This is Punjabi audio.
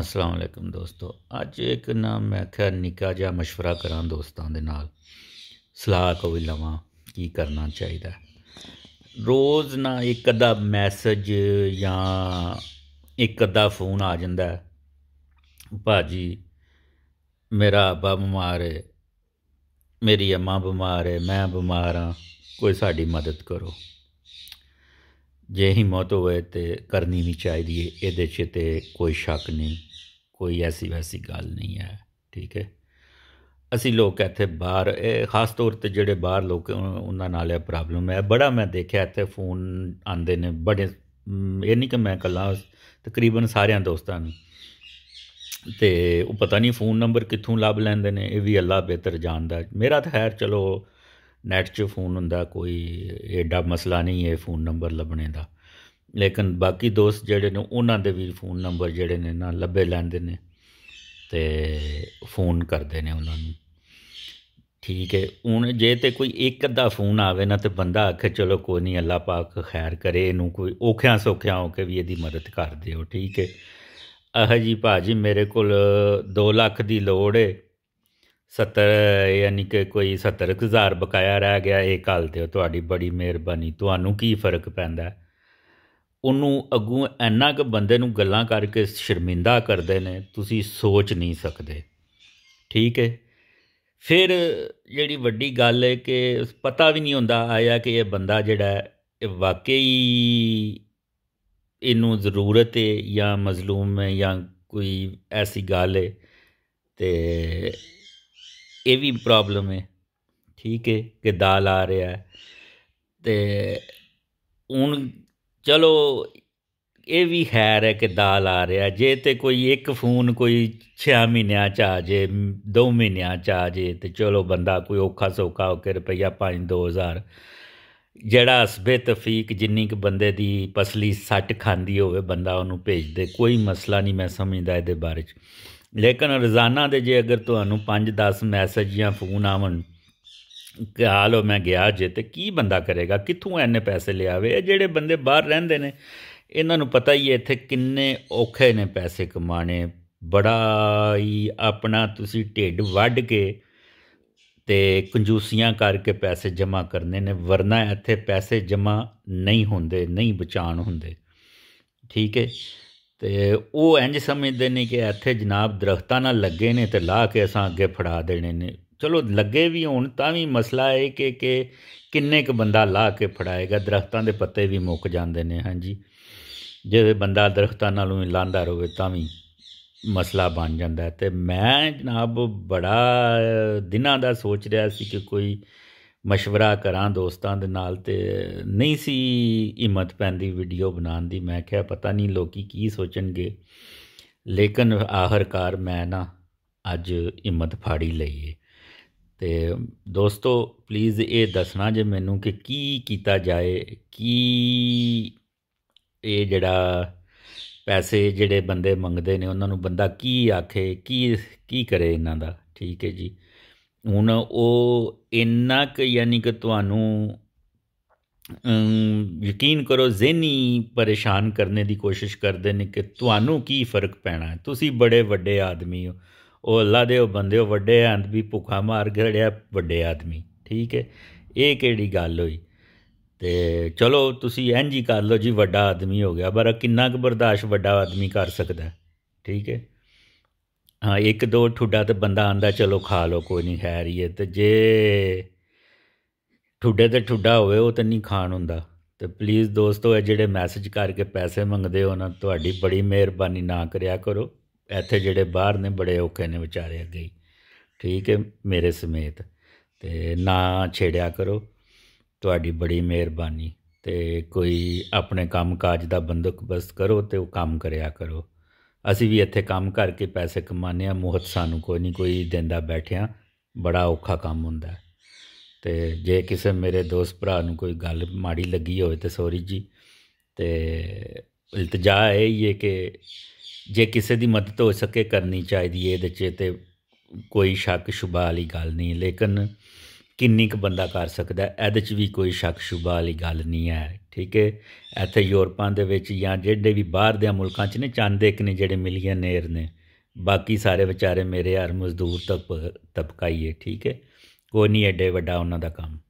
ਅਸਲਾਮ ਅਲੈਕਮ ਦੋਸਤੋ ਅੱਜ ਇੱਕ ਨਾਮ ਮੈਂ ਖਿਆ ਨਿਕਾ ਜਾਂ مشورہ ਕਰਾਂ ਦੋਸਤਾਂ ਦੇ ਨਾਲ ਸਲਾਹ ਕੋਈ ਲਵਾਂ ਕੀ ਕਰਨਾ ਚਾਹੀਦਾ ਰੋਜ਼ ਨਾ ਇੱਕ ਅਦਾ ਮੈਸੇਜ ਜਾਂ ਇੱਕ ਅਦਾ ਫੋਨ ਆ ਜਾਂਦਾ ਭਾਜੀ ਮੇਰਾ ਅੱਬਾ ਬਿਮਾਰ ਹੈ ਮੇਰੀ ਅਮਾ ਬਿਮਾਰ ਹੈ ਮੈਂ ਬਿਮਾਰ ਹਾਂ ਕੋਈ ਸਾਡੀ ਮਦਦ ਕਰੋ ਜੇ ਹੀ ਮੌਤ ਹੋਵੇ ਤੇ ਕਰਨੀ ਨਹੀਂ ਚਾਹੀਦੀ ਇਹਦੇ 'ਚ ਤੇ ਕੋਈ ਸ਼ੱਕ ਨਹੀਂ ਕੋਈ ਐਸੀ ਵੈਸੀ ਗੱਲ ਨਹੀਂ ਹੈ ਠੀਕ ਹੈ ਅਸੀਂ ਲੋਕ ਇੱਥੇ ਬਾਹਰ ਇਹ ਖਾਸ ਤੌਰ ਤੇ ਜਿਹੜੇ ਬਾਹਰ ਲੋਕ ਉਹਨਾਂ ਨਾਲ ਇਹ ਪ੍ਰੋਬਲਮ ਹੈ ਬੜਾ ਮੈਂ ਦੇਖਿਆ ਇੱਥੇ ਫੋਨ ਆਂਦੇ ਨੇ ਬੜੇ ਇਹ ਨਹੀਂ ਕਿ ਮੈਂ ਕੱਲਾ ਤਕਰੀਬਨ ਸਾਰਿਆਂ ਦੋਸਤਾਂ ਨੂੰ ਤੇ ਉਹ ਪਤਾ ਨਹੀਂ ਫੋਨ ਨੰਬਰ ਕਿੱਥੋਂ ਲੱਭ ਲੈਂਦੇ ਨੇ ਇਹ ਵੀ ਅੱਲਾ ਬਿਹਤਰ ਜਾਣਦਾ ਮੇਰਾ ਤਾਂ ਖੈਰ ਚਲੋ ਨੈਟ 'ਚ ਫੋਨ ਹੁੰਦਾ ਕੋਈ ਐਡਾ ਮਸਲਾ ਨਹੀਂ ਹੈ ਫੋਨ ਨੰਬਰ ਲੱਭਣੇ ਦਾ ਲੇਕਿਨ ਬਾਕੀ ਦੋਸਤ ਜਿਹੜੇ ਨੇ ਉਹਨਾਂ ਦੇ ਵੀ ਫੋਨ ਨੰਬਰ ਜਿਹੜੇ ਨੇ ਨਾ ਲੱਭੇ ਲੈਂਦੇ ਨੇ ਤੇ ਫੋਨ ਕਰਦੇ ਨੇ ਉਹਨਾਂ ਨੂੰ ਠੀਕ ਹੈ ਹੁਣ ਜੇ ਤੇ ਕੋਈ ਇੱਕ ਅੱਧਾ ਫੋਨ ਆਵੇ ਨਾ ਤੇ ਬੰਦਾ ਆਖੇ ਚਲੋ ਕੋਈ ਨਹੀਂ ਅੱਲਾ ਪਾਕ ਖੈਰ ਕਰੇ ਇਹਨੂੰ ਕੋਈ ਔਖਿਆਂ ਸੌਖਿਆਂ ਹੋ ਕੇ ਵੀ ਇਹਦੀ ਮਦਦ ਕਰ ਦਿਓ ਠੀਕ ਹੈ ਅਹ ਜੀ ਭਾਜੀ ਮੇਰੇ ਕੋਲ 2 ਲੱਖ ਦੀ ਲੋੜ ਹੈ 70 ਯਾਨੀ ਕਿ ਕੋਈ 70000 ਬਕਾਇਆ ਰਹਿ ਗਿਆ ਇਹ ਕੱਲ ਤੇ ਤੁਹਾਡੀ ਬੜੀ ਮਿਹਰਬਾਨੀ ਤੁਹਾਨੂੰ ਕੀ ਫਰਕ ਪੈਂਦਾ ਉਹਨੂੰ ਅੱਗੂ ਐਨਾ ਕਿ ਬੰਦੇ ਨੂੰ ਗੱਲਾਂ ਕਰਕੇ ਸ਼ਰਮਿੰਦਾ ਕਰਦੇ ਨੇ ਤੁਸੀਂ ਸੋਚ ਨਹੀਂ ਸਕਦੇ ਠੀਕ ਹੈ ਫਿਰ ਜਿਹੜੀ ਵੱਡੀ ਗੱਲ ਹੈ ਕਿ ਪਤਾ ਵੀ ਨਹੀਂ ਹੁੰਦਾ ਆਇਆ ਕਿ ਇਹ ਬੰਦਾ ਜਿਹੜਾ ਇਹ ਵਾਕਈ ਇਹਨੂੰ ਜ਼ਰੂਰਤ ਹੈ ਜਾਂ ਮਜ਼ਲੂਮ ਹੈ ਜਾਂ ਕੋਈ ਐਸੀ ਗੱਲ ਹੈ ਤੇ ਇਹ ਵੀ ਪ੍ਰੋਬਲਮ ਹੈ ਠੀਕ ਹੈ ਕਿ ਦਾਲ ਆ ਰਿਹਾ ਤੇ ਹੁਣ ਚਲੋ ਇਹ ਵੀ ਖੈਰ ਹੈ ਕਿ ਦਾਲ ਆ ਰਿਹਾ ਜੇ ਤੇ ਕੋਈ ਇੱਕ ਫੋਨ ਕੋਈ 6 ਮਹੀਨਿਆਂ ਚ ਆ ਜੇ 2 ਮਹੀਨਿਆਂ ਚ ਆ ਜੇ ਤੇ ਚਲੋ ਬੰਦਾ ਕੋਈ ਔਖਾ ਸੌਖਾ ਹੋ ਕੇ ਰੁਪਈਆ 5 2000 ਜਿਹੜਾ ਅਸਬੇ ਤਫੀਕ ਜਿੰਨੀ ਕ ਬੰਦੇ ਦੀ ਪਸਲੀ ਸੱਟ ਖਾਂਦੀ ਹੋਵੇ ਬੰਦਾ ਉਹਨੂੰ ਭੇਜ ਦੇ ਕੋਈ ਮਸਲਾ ਨਹੀਂ ਮੈਂ ਸਮਝਦਾ ਇਹਦੇ ਬਾਰੇ ਚ ਲੇਕਿਨ ਰੋਜ਼ਾਨਾ ਦੇ ਜੇ ਅਗਰ ਤੁਹਾਨੂੰ 5-10 ਮੈਸੇਜ ਜਾਂ ਫੋਨ ਆਵਣ ਕਿ ਹਾਲੋ ਮੈਂ ਗਿਆ ਜੇ ਤੇ ਕੀ ਬੰਦਾ ਕਰੇਗਾ ਕਿੱਥੋਂ ਐਨੇ ਪੈਸੇ ਲਿਆਵੇ ਇਹ ਜਿਹੜੇ ਬੰਦੇ ਬਾਹਰ ਰਹਿੰਦੇ ਨੇ ਇਹਨਾਂ ਨੂੰ ਪਤਾ ਹੀ ਹੈ ਇੱਥੇ ਕਿੰਨੇ ਔਖੇ ਨੇ ਪੈਸੇ ਕਮਾਣੇ ਬੜਾ ਹੀ ਆਪਣਾ ਤੁਸੀਂ ਢਿੱਡ ਵੱਢ ਕੇ ਤੇ ਕੰਜੂਸੀਆਂ ਕਰਕੇ ਪੈਸੇ ਜਮ੍ਹਾਂ ਕਰਨੇ ਨੇ ਵਰਨਾ ਇੱਥੇ ਪੈਸੇ ਜਮ੍ਹਾਂ ਨਹੀਂ ਹੁੰਦੇ ਨਹੀਂ ਬਚਾਣ ਹੁੰਦੇ ਠੀਕ ਹੈ ਤੇ ਉਹ ਇੰਜ ਸਮਝਦੇ ਨੇ ਕਿ ਇੱਥੇ ਜਨਾਬ ਦਰਖਤਾਂ ਨਾਲ ਲੱਗੇ ਨੇ ਤੇ ਲਾ ਕੇ ਅਸਾਂ ਅੱਗੇ ਫੜਾ ਦੇਣੇ ਨੇ ਚਲੋ ਲੱਗੇ ਵੀ ਹੋਣ ਤਾਂ ਵੀ ਮਸਲਾ ਹੈ ਕਿ ਕਿ ਕਿੰਨੇ ਕ ਬੰਦਾ ਲਾ ਕੇ ਫੜਾਏਗਾ ਦਰਖਤਾਂ ਦੇ ਪੱਤੇ ਵੀ ਮੁੱਕ ਜਾਂਦੇ ਨੇ ਹਾਂਜੀ ਜੇ ਬੰਦਾ ਦਰਖਤਾਂ ਨਾਲੋਂ ਹੀ ਲਾਂਦਾ ਰਹੇ ਤਾਂ ਵੀ ਮਸਲਾ ਬਣ ਜਾਂਦਾ ਤੇ ਮੈਂ ਜਨਾਬ ਬੜਾ ਦਿਨਾਂ ਦਾ ਸੋਚ ਰਿਹਾ ਸੀ ਕਿ ਕੋਈ ਮਸ਼ਵਰਾ ਕਰਾਂ ਦੋਸਤਾਂ ਦੇ ਨਾਲ ਤੇ ਨਹੀਂ ਸੀ ਹਿੰਮਤ ਪੈਂਦੀ ਵੀਡੀਓ ਬਣਾਉਣ ਦੀ ਮੈਂ ਕਿਹਾ ਪਤਾ ਨਹੀਂ ਲੋਕੀ ਕੀ ਸੋਚਣਗੇ ਲੇਕਿਨ ਆਖਰਕਾਰ ਮੈਂ ਨਾ ਅੱਜ ਹਿੰਮਤ ਫਾੜੀ ਲਈ ਤੇ ਦੋਸਤੋ ਪਲੀਜ਼ ਇਹ ਦੱਸਣਾ ਜੇ ਮੈਨੂੰ ਕਿ ਕੀ ਕੀਤਾ ਜਾਏ ਕੀ ਇਹ ਜਿਹੜਾ ਪੈਸੇ ਜਿਹੜੇ ਬੰਦੇ ਮੰਗਦੇ ਨੇ ਉਹਨਾਂ ਨੂੰ ਬੰਦਾ ਕੀ ਆਖੇ ਕੀ ਕੀ ਕਰੇ ਇਹਨਾਂ ਦਾ ਠੀਕ ਹੈ ਜੀ ਹੁਣ ਉਹ ਇੰਨਾ ਕਿ ਯਾਨੀ ਕਿ ਤੁਹਾਨੂੰ ਯਕੀਨ ਕਰੋ ਜ਼ੇਨੀ ਪਰੇਸ਼ਾਨ ਕਰਨੇ ਦੀ ਕੋਸ਼ਿਸ਼ ਕਰਦੇ ਨੇ ਕਿ ਤੁਹਾਨੂੰ ਕੀ ਫਰਕ ਪੈਣਾ ਤੁਸੀਂ ਬੜੇ ਵੱਡੇ ਆਦਮੀ ਹੋ ਉਹ ਅੱਲਾ ਦੇ ਉਹ ਬੰਦੇ ਉਹ ਵੱਡੇ ਹੰਦ ਵੀ ਭੁੱਖਾ ਮਾਰ ਘੜਿਆ ਵੱਡੇ ਆਦਮੀ ਠੀਕ ਹੈ ਇਹ ਕਿਹੜੀ ਗੱਲ ਹੋਈ ਤੇ ਚਲੋ ਤੁਸੀਂ ਇੰਜ ਹੀ ਕਰ ਲਓ ਜੀ ਵੱਡਾ ਆਦਮੀ ਹੋ ਗਿਆ ਪਰ ਕਿੰਨਾ ਕੁ ਬਰਦਾਸ਼ਤ ਵੱਡਾ ਆਦਮੀ ਕਰ ਸਕਦਾ ਠੀਕ ਹੈ ਹਾਂ ਇੱਕ ਦੋ ਠੁੱਡਾ ਤੇ ਬੰਦਾ ਆਂਦਾ ਚਲੋ ਖਾ ਲਓ ਕੋਈ ਨਹੀਂ ਖੈਰ ਹੀ ਹੈ ਤੇ ਜੇ ਠੁੱਡੇ ਤੇ ਠੁੱਡਾ ਹੋਵੇ ਉਹ ਤਾਂ ਨਹੀਂ ਖਾਣ ਹੁੰਦਾ ਤੇ ਪਲੀਜ਼ ਦੋਸਤੋ ਇਹ ਜਿਹੜੇ ਮੈਸੇਜ ਕਰਕੇ ਪੈਸੇ ਮੰਗਦੇ ਹੋ ਨਾ ਤੁਹਾਡੀ ਬੜੀ ਮਿਹਰਬਾਨੀ ਨਾ ਕਰਿਆ ਕਰੋ ਇੱਥੇ ਜਿਹੜੇ ਬਾਹਰ ਨੇ ਬੜੇ ਔਖੇ ਨੇ ਵਿਚਾਰੇ ਅੱਗੇ ਠੀਕ ਹੈ ਮੇਰੇ ਸਮੇਤ ਤੇ ਨਾ ਛੇੜਿਆ ਕਰੋ ਤੁਹਾਡੀ ਬੜੀ ਮਿਹਰਬਾਨੀ ਤੇ ਕੋਈ ਆਪਣੇ ਕੰਮਕਾਜ ਦਾ ਬਸ ਕਰੋ ਤੇ ਉਹ ਕੰਮ ਕਰਿਆ ਕਰੋ ਅਸੀਂ ਵੀ ਇੱਥੇ ਕੰਮ ਕਰਕੇ ਪੈਸੇ ਕਮਾਉਂਦੇ ਆ ਮੋਹਤ ਸਾਨੂੰ ਕੋਈ ਨਹੀਂ ਕੋਈ ਦਿੰਦਾ ਬੈਠਿਆ ਬੜਾ ਔਖਾ ਕੰਮ ਹੁੰਦਾ ਤੇ ਜੇ ਕਿਸੇ ਮੇਰੇ ਦੋਸਤ ਭਰਾ ਨੂੰ ਕੋਈ ਗੱਲ ਮਾੜੀ ਲੱਗੀ ਹੋਵੇ ਤੇ ਸੌਰੀ ਜੀ ਤੇ ਇਲਤਜਾ ਹੈ ਇਹ ਕਿ ਜੇ ਕਿਸੇ ਦੀ ਮਦਦ ਹੋ ਸਕੇ ਕਰਨੀ ਚਾਹੀਦੀ ਹੈ ਇਹਦੇ 'ਚ ਤੇ ਕੋਈ ਸ਼ੱਕ ਸ਼ੁਬਾ ਵਾਲੀ ਗੱਲ ਨਹੀਂ ਲੇਕਿਨ ਕਿੰਨੀ ਕੁ ਬੰਦਾ ਕਰ ਸਕਦਾ ਇਹਦੇ 'ਚ ਵੀ ਕੋਈ ਸ਼ੱਕ ਸ਼ੁਬਾ ਵਾਲੀ ਗੱਲ ਨਹੀਂ ਹੈ ਠੀਕ ਹੈ ਇੱਥੇ ਯੂਰਪਾਂ ਦੇ ਵਿੱਚ ਜਾਂ ਜਿਹੜੇ ਵੀ ਬਾਹਰ ਦੇ ਮੁਲਕਾਂ 'ਚ ਨੇ ਚੰਦ ਇੱਕ ਨੇ ਜਿਹੜੇ ਨੇਰ ਨੇ ਬਾਕੀ ਸਾਰੇ ਵਿਚਾਰੇ ਮੇਰੇ ਯਾਰ ਮਜ਼ਦੂਰ ਤੱਕ ਤਪਕਾਈਏ ਠੀਕ ਹੈ ਕੋਈ ਨਹੀਂ ਐਡੇ ਵੱਡਾ ਉਹਨਾਂ ਦਾ ਕੰਮ